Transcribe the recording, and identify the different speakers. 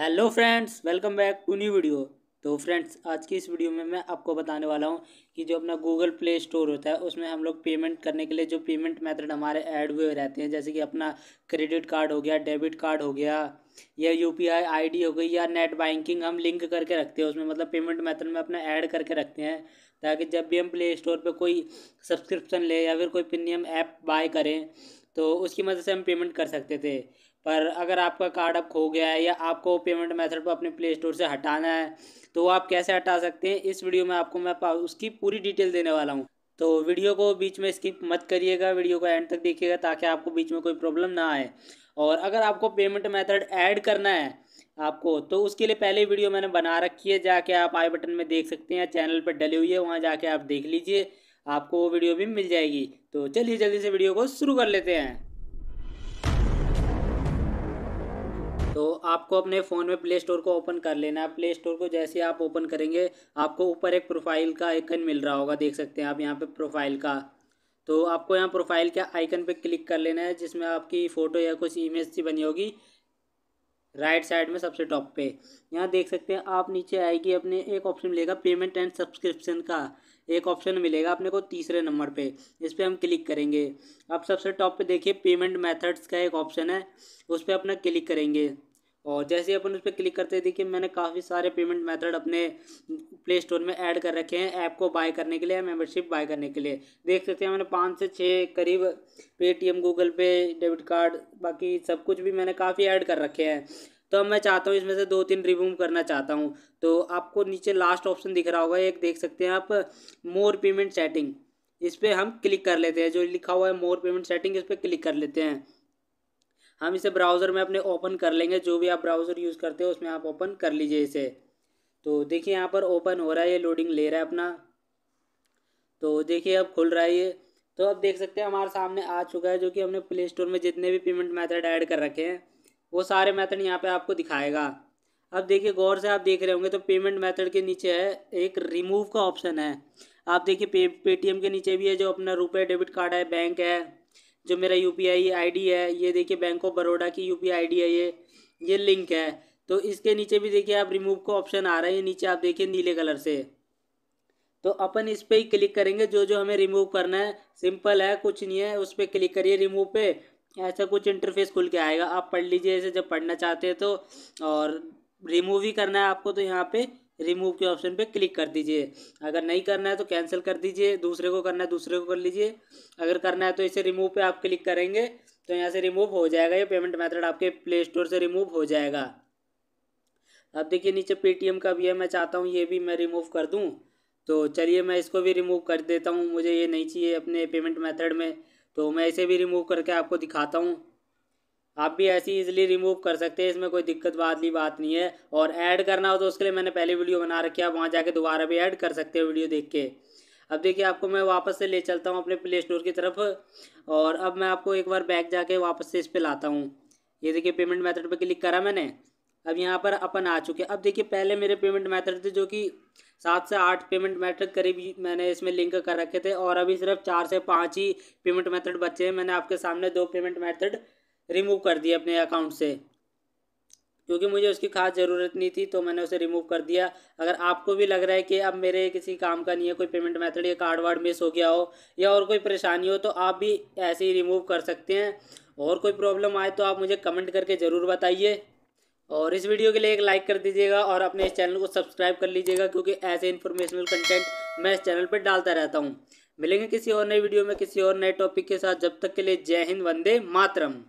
Speaker 1: hello friends welcome back to new video तो friends आज की इस वीडियो में मैं आपको बताने वाला हूँ कि जो अपना गूगल प्ले स्टोर होता है उसमें हम लोग पेमेंट करने के लिए जो पेमेंट मेथड हमारे ऐड हुए रहते हैं जैसे कि अपना क्रेडिट कार्ड हो गया डेबिट कार्ड हो गया या U P I I D हो गई या नेट बैंकिंग हम लिंक करके रखते हैं उसमें मतलब पेमेंट मैथड में अपना ऐड करके रखते हैं ताकि जब भी हम प्ले स्टोर पर कोई सब्सक्रिप्शन लें या फिर कोई प्रीमियम ऐप बाय करें तो उसकी मदद से हम पेमेंट कर सकते थे पर अगर आपका कार्ड अब खो गया है या आपको पेमेंट मेथड पर अपने प्ले स्टोर से हटाना है तो आप कैसे हटा सकते हैं इस वीडियो में आपको मैं उसकी पूरी डिटेल देने वाला हूँ तो वीडियो को बीच में स्किप मत करिएगा वीडियो को एंड तक देखिएगा ताकि आपको बीच में कोई प्रॉब्लम ना आए और अगर आपको पेमेंट मेथड ऐड करना है आपको तो उसके लिए पहले वीडियो मैंने बना रखी है जाके आप आई बटन में देख सकते हैं चैनल पर डली हुई है वहाँ जाके आप देख लीजिए आपको वो वीडियो भी मिल जाएगी तो चलिए जल्दी से वीडियो को शुरू कर लेते हैं तो आपको अपने फ़ोन में प्ले स्टोर को ओपन कर लेना है प्ले स्टोर को जैसे आप ओपन करेंगे आपको ऊपर एक प्रोफाइल का आइकन मिल रहा होगा देख सकते हैं आप यहाँ पे प्रोफाइल का तो आपको यहाँ प्रोफाइल के आइकन पे क्लिक कर लेना है जिसमें आपकी फ़ोटो या कुछ इमेज सी बनी होगी राइट साइड में सबसे टॉप पे यहाँ देख सकते हैं आप नीचे आएगी अपने एक ऑप्शन मिलेगा पेमेंट एंड सब्सक्रिप्शन का एक ऑप्शन मिलेगा अपने को तीसरे नंबर पे इस पर हम क्लिक करेंगे अब सबसे टॉप पे देखिए पेमेंट मेथड्स का एक ऑप्शन है उस पर अपना क्लिक करेंगे और जैसे ही अपन उस पर क्लिक करते हैं देखिए मैंने काफ़ी सारे पेमेंट मेथड अपने प्ले स्टोर में ऐड कर रखे हैं ऐप को बाय करने के लिए मेंबरशिप बाय करने के लिए देख सकते हैं मैंने पाँच से छः करीब Paytm Google pay debit card बाकी सब कुछ भी मैंने काफ़ी ऐड कर रखे हैं तो अब मैं चाहता हूँ इसमें से दो तीन रिमूव करना चाहता हूँ तो आपको नीचे लास्ट ऑप्शन दिख रहा होगा एक देख सकते हैं आप मोर पेमेंट सेटिंग इस पर हम क्लिक कर लेते हैं जो लिखा हुआ है मोर पेमेंट सेटिंग इस पर क्लिक कर लेते हैं हम इसे ब्राउज़र में अपने ओपन कर लेंगे जो भी आप ब्राउज़र यूज़ करते हो उसमें आप ओपन कर लीजिए इसे तो देखिए यहाँ पर ओपन हो रहा है ये लोडिंग ले रहा है अपना तो देखिए अब खुल रहा है ये तो अब देख सकते हैं हमारे सामने आ चुका है जो कि हमने प्ले स्टोर में जितने भी पेमेंट मेथड ऐड कर रखे हैं वो सारे मेथड यहाँ पे आपको दिखाएगा अब देखिए गौर से आप देख रहे होंगे तो पेमेंट मेथड के नीचे है एक रिमूव का ऑप्शन है आप देखिए पे पेटीएम के नीचे भी है जो अपना रुपए डेबिट कार्ड है बैंक है जो मेरा U P I I D है ये देखिए बैंक ऑफ बड़ोडा की यू पी आई डी है ये ये लिंक है तो इसके नीचे भी देखिए आप रिमूव का ऑप्शन आ रहा है ये नीचे आप देखिए नीले कलर से तो अपन इस पर ही क्लिक करेंगे जो जो हमें रिमूव करना है सिंपल है कुछ नहीं है उस पर क्लिक करिए रिमूव पे ऐसा कुछ इंटरफेस खुल के आएगा आप पढ़ लीजिए ऐसे जब पढ़ना चाहते हैं तो और रिमूव ही करना है आपको तो यहाँ पे रिमूव के ऑप्शन पे क्लिक कर दीजिए अगर नहीं करना है तो कैंसिल कर दीजिए दूसरे को करना है दूसरे को कर लीजिए अगर करना है तो इसे रिमूव पे आप क्लिक करेंगे तो यहाँ से रिमूव हो जाएगा ये पेमेंट मेथड आपके प्ले स्टोर से रिमूव हो जाएगा अब देखिए नीचे पेटीएम का भी है मैं चाहता हूँ ये भी मैं रिमूव कर दूँ तो चलिए मैं इसको भी रिमूव कर देता हूँ मुझे ये नहीं चाहिए अपने पेमेंट मैथड में तो मैं इसे भी रिमूव करके आपको दिखाता हूँ आप भी ऐसी इजिली रिमूव कर सकते हैं इसमें कोई दिक्कत वाली बात नहीं है और ऐड करना हो तो उसके लिए मैंने पहले वीडियो बना रखी है आप वहाँ जाके दोबारा भी ऐड कर सकते हो वीडियो देख के अब देखिए आपको मैं वापस से ले चलता हूँ अपने प्ले स्टोर की तरफ और अब मैं आपको एक बार बैक जाके वापस से इस पर लाता हूँ ये देखिए पेमेंट मैथड पे क्लिक करा मैंने अब यहाँ पर अपन आ चुके अब देखिए पहले मेरे पेमेंट मैथड थे जो कि सात से आठ पेमेंट मेथड करीब मैंने इसमें लिंक कर रखे थे और अभी सिर्फ चार से पाँच ही पेमेंट मेथड बचे हैं मैंने आपके सामने दो पेमेंट मेथड रिमूव कर दिए अपने अकाउंट से क्योंकि मुझे उसकी खास ज़रूरत नहीं थी तो मैंने उसे रिमूव कर दिया अगर आपको भी लग रहा है कि अब मेरे किसी काम का नहीं है कोई पेमेंट मेथड या कार्ड वार्ड मिस हो गया हो या और कोई परेशानी हो तो आप भी ऐसे ही रिमूव कर सकते हैं और कोई प्रॉब्लम आए तो आप मुझे कमेंट करके ज़रूर बताइए और इस वीडियो के लिए एक लाइक कर दीजिएगा और अपने इस चैनल को सब्सक्राइब कर लीजिएगा क्योंकि ऐसे इन्फॉर्मेशनल कंटेंट मैं इस चैनल पर डालता रहता हूँ मिलेंगे किसी और नए वीडियो में किसी और नए टॉपिक के साथ जब तक के लिए जय हिंद वंदे मातरम